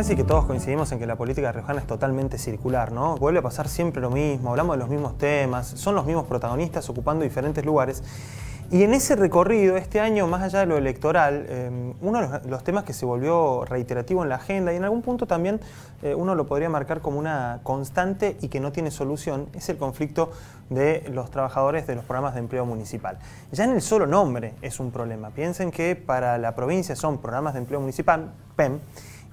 casi que todos coincidimos en que la política riojana es totalmente circular, ¿no? Vuelve a pasar siempre lo mismo, hablamos de los mismos temas, son los mismos protagonistas ocupando diferentes lugares. Y en ese recorrido, este año, más allá de lo electoral, eh, uno de los, temas que se volvió reiterativo en la agenda y en algún punto también eh, uno lo podría marcar como una constante y que no tiene solución, es el conflicto de los trabajadores de los programas de empleo municipal. Ya en el solo nombre es un problema. Piensen que para la provincia son programas de empleo municipal, PEM,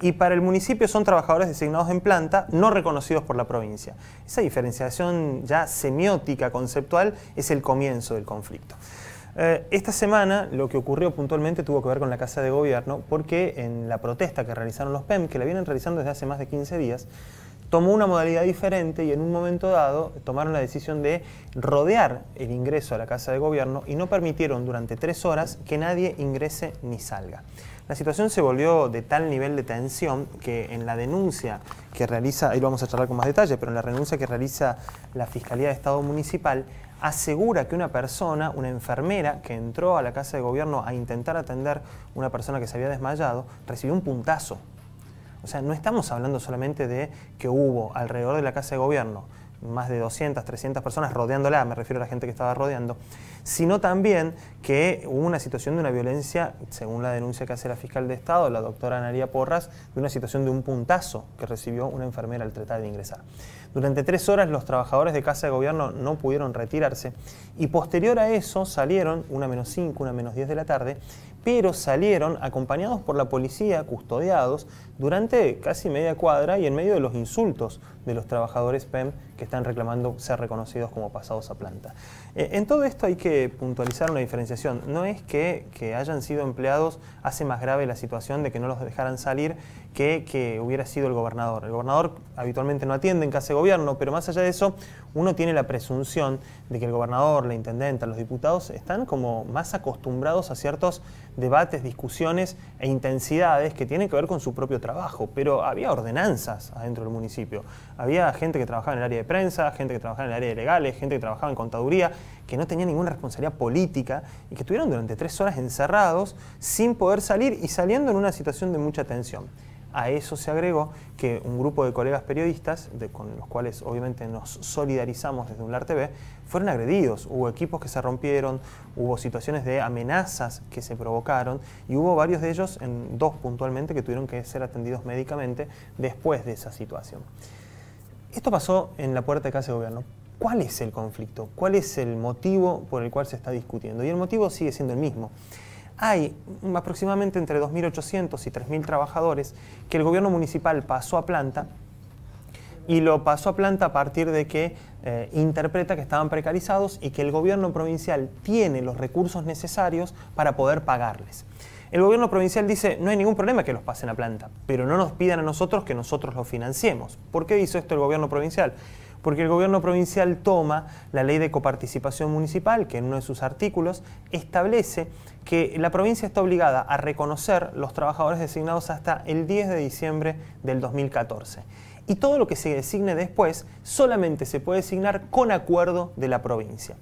y para el municipio son trabajadores designados en planta no reconocidos por la provincia. Esa diferenciación ya semiótica, conceptual, es el comienzo del conflicto. Eh, esta semana lo que ocurrió puntualmente tuvo que ver con la Casa de Gobierno porque en la protesta que realizaron los PEM, que la vienen realizando desde hace más de 15 días, tomó una modalidad diferente y en un momento dado tomaron la decisión de rodear el ingreso a la Casa de Gobierno y no permitieron durante tres horas que nadie ingrese ni salga. La situación se volvió de tal nivel de tensión que en la denuncia que realiza, ahí lo vamos a charlar con más detalle, pero en la denuncia que realiza la Fiscalía de Estado Municipal, asegura que una persona, una enfermera que entró a la casa de gobierno a intentar atender una persona que se había desmayado, recibió un puntazo. O sea, no estamos hablando solamente de que hubo alrededor de la casa de gobierno más de 200, 300 personas rodeándola, me refiero a la gente que estaba rodeando, sino también que hubo una situación de una violencia, según la denuncia que hace la fiscal de Estado, la doctora Analia Porras, de una situación de un puntazo que recibió una enfermera al tratar de ingresar. Durante tres horas los trabajadores de Casa de Gobierno no pudieron retirarse y posterior a eso salieron, una menos cinco, una menos diez de la tarde, pero salieron acompañados por la policía, custodiados, durante casi media cuadra y en medio de los insultos de los trabajadores PEM que están reclamando ser reconocidos como pasados a planta. Eh, en todo esto hay que puntualizar una diferenciación. No es que, que, hayan sido empleados hace más grave la situación de que no los dejaran salir que, que hubiera sido el gobernador. El gobernador habitualmente no atiende en casa de gobierno, pero más allá de eso, uno tiene la presunción de que el gobernador, la intendenta, los diputados están como más acostumbrados a ciertos debates, discusiones e intensidades que tienen que ver con su propio trabajo pero había ordenanzas adentro del municipio. Había gente que trabajaba en el área de prensa, gente que trabajaba en el área de legales, gente que trabajaba en contaduría, que no tenía ninguna responsabilidad política y que estuvieron durante tres horas encerrados sin poder salir y saliendo en una situación de mucha tensión. A eso se agregó que un grupo de colegas periodistas, con los cuales obviamente nos solidarizamos desde UNLAR TV, fueron agredidos. Hubo equipos que se rompieron, hubo situaciones de amenazas que se provocaron y hubo varios de ellos, en dos puntualmente, que tuvieron que ser atendidos médicamente después de esa situación. Esto pasó en la puerta de Casa de Gobierno. ¿Cuál es el conflicto? ¿Cuál es el motivo por el cual se está discutiendo? Y el motivo sigue siendo el mismo hay aproximadamente entre 2.800 y 3.000 trabajadores que el gobierno municipal pasó a planta y lo pasó a planta a partir de que eh, interpreta que estaban precarizados y que el gobierno provincial tiene los recursos necesarios para poder pagarles. El gobierno provincial dice, no hay ningún problema que los pasen a planta, pero no nos pidan a nosotros que nosotros los financiemos. ¿Por qué hizo esto el gobierno provincial? porque el gobierno provincial toma la ley de coparticipación municipal, que en uno de sus artículos establece que la provincia está obligada a reconocer los trabajadores designados hasta el 10 de diciembre del 2014 y todo lo que se designe después solamente se puede designar con acuerdo de la provincia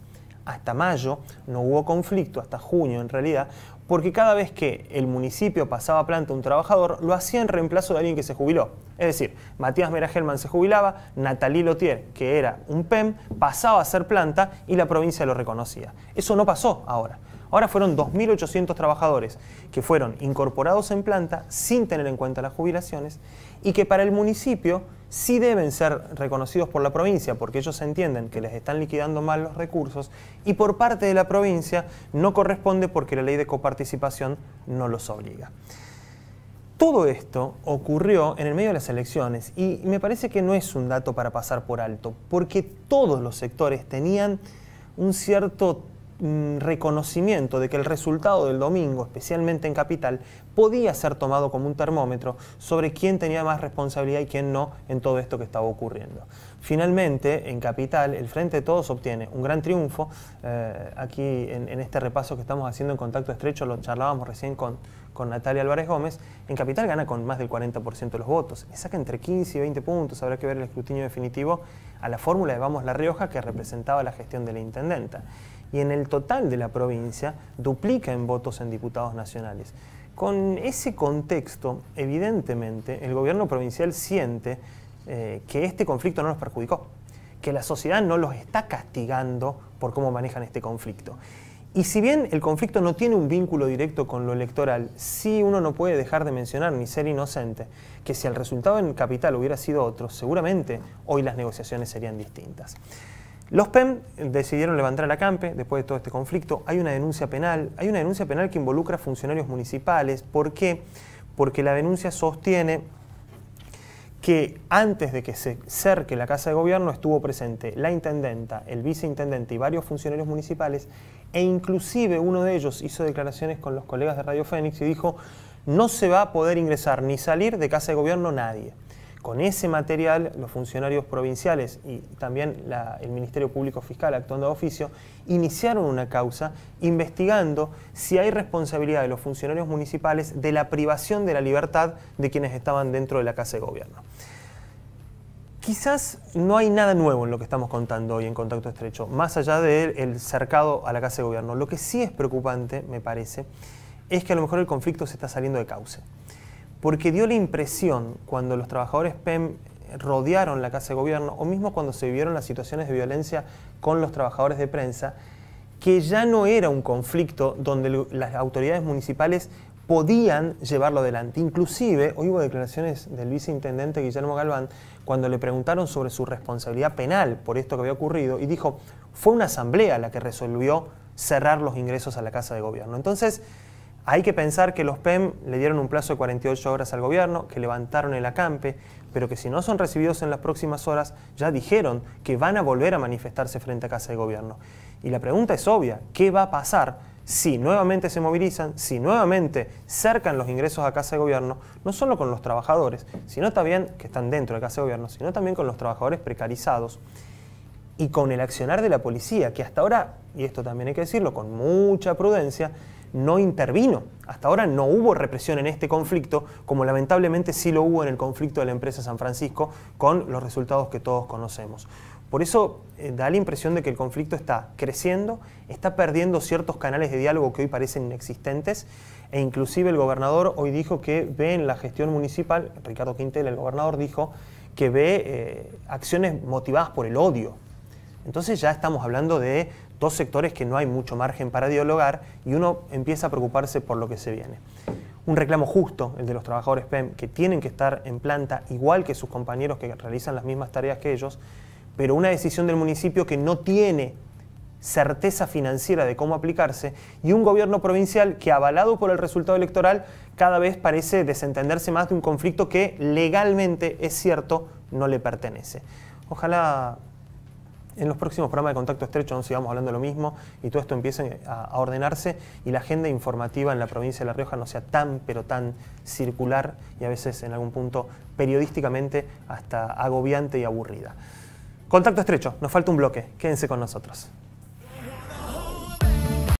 hasta mayo, no hubo conflicto, hasta junio en realidad, porque cada vez que el municipio pasaba planta a un trabajador, lo hacía en reemplazo de alguien que se jubiló. Es decir, Matías Mera Gelman se jubilaba, Nathalie Lotier, que era un PEM, pasaba a ser planta y la provincia lo reconocía. Eso no pasó ahora. Ahora fueron 2.800 trabajadores que fueron incorporados en planta sin tener en cuenta las jubilaciones y que para el municipio sí deben ser reconocidos por la provincia porque ellos entienden que les están liquidando mal los recursos y por parte de la provincia no corresponde porque la ley de coparticipación no los obliga. Todo esto ocurrió en el medio de las elecciones y me parece que no es un dato para pasar por alto, porque todos los sectores tenían un cierto reconocimiento de que el resultado del domingo, especialmente en Capital, podía ser tomado como un termómetro sobre quién tenía más responsabilidad y quién no en todo esto que estaba ocurriendo. Finalmente, en Capital, el Frente de Todos obtiene un gran triunfo. Eh, aquí, en, este repaso que estamos haciendo en contacto estrecho, lo charlábamos recién con, con Natalia Álvarez Gómez, en Capital gana con más del 40% de los votos. y saca entre 15 y 20 puntos, habrá que ver el escrutinio definitivo, a la fórmula de Vamos La Rioja que representaba la gestión de la Intendenta y en el total de la provincia duplica en votos en diputados nacionales. Con ese contexto, evidentemente, el gobierno provincial siente eh, que este conflicto no los perjudicó, que la sociedad no los está castigando por cómo manejan este conflicto. Y si bien el conflicto no tiene un vínculo directo con lo electoral, sí uno no puede dejar de mencionar ni ser inocente que si el resultado en capital hubiera sido otro, seguramente hoy las negociaciones serían distintas. Los PEM decidieron levantar la CAMPE después de todo este conflicto. Hay una denuncia penal. Hay una denuncia penal que involucra a funcionarios municipales. ¿Por qué? Porque la denuncia sostiene que antes de que se cerque la Casa de Gobierno estuvo presente la intendenta, el viceintendente y varios funcionarios municipales e inclusive uno de ellos hizo declaraciones con los colegas de Radio Fénix y dijo no se va a poder ingresar ni salir de Casa de Gobierno nadie con ese material los funcionarios provinciales y también el Ministerio Público Fiscal actuando a oficio, iniciaron una causa investigando si hay responsabilidad de los funcionarios municipales de la privación de la libertad de quienes estaban dentro de la Casa de Gobierno. Quizás no hay nada nuevo en lo que estamos contando hoy en Contacto Estrecho, más allá del cercado a la Casa de Gobierno. Lo que sí es preocupante, me parece, es que a lo mejor el conflicto se está saliendo de cauce porque dio la impresión cuando los trabajadores PEM rodearon la Casa de Gobierno, o mismo cuando se vivieron las situaciones de violencia con los trabajadores de prensa, que ya no era un conflicto donde las autoridades municipales podían llevarlo adelante. Inclusive, hoy hubo declaraciones del viceintendente Guillermo Galván cuando le preguntaron sobre su responsabilidad penal por esto que había ocurrido y dijo, fue una asamblea la que resolvió cerrar los ingresos a la Casa de Gobierno. Entonces, hay que pensar que los PEM le dieron un plazo de 48 horas al gobierno, que levantaron el acampe, pero que si no son recibidos en las próximas horas, ya dijeron que van a volver a manifestarse frente a Casa de Gobierno. Y la pregunta es obvia, ¿qué va a pasar si nuevamente se movilizan, si nuevamente cercan los ingresos a Casa de Gobierno, no solo con los trabajadores, sino también, que están dentro de Casa de Gobierno, sino también con los trabajadores precarizados y con el accionar de la policía, que hasta ahora, y esto también hay que decirlo con mucha prudencia, no intervino. Hasta ahora no hubo represión en este conflicto, como lamentablemente sí lo hubo en el conflicto de la empresa San Francisco, con los resultados que todos conocemos. Por eso eh, da la impresión de que el conflicto está creciendo, está perdiendo ciertos canales de diálogo que hoy parecen inexistentes, e inclusive el gobernador hoy dijo que ve en la gestión municipal, Ricardo Quintel, el gobernador dijo que ve eh, acciones motivadas por el odio. Entonces ya estamos hablando de dos sectores que no hay mucho margen para dialogar y uno empieza a preocuparse por lo que se viene. Un reclamo justo, el de los trabajadores PEM, que tienen que estar en planta igual que sus compañeros que realizan las mismas tareas que ellos, pero una decisión del municipio que no tiene certeza financiera de cómo aplicarse y un gobierno provincial que, avalado por el resultado electoral, cada vez parece desentenderse más de un conflicto que legalmente, es cierto, no le pertenece. Ojalá en los próximos programas de Contacto Estrecho nos sigamos hablando lo mismo y todo esto empiece a, ordenarse y la agenda informativa en la provincia de La Rioja no sea tan, pero tan circular y a veces en algún punto periodísticamente hasta agobiante y aburrida. Contacto Estrecho, nos falta un bloque, quédense con nosotros.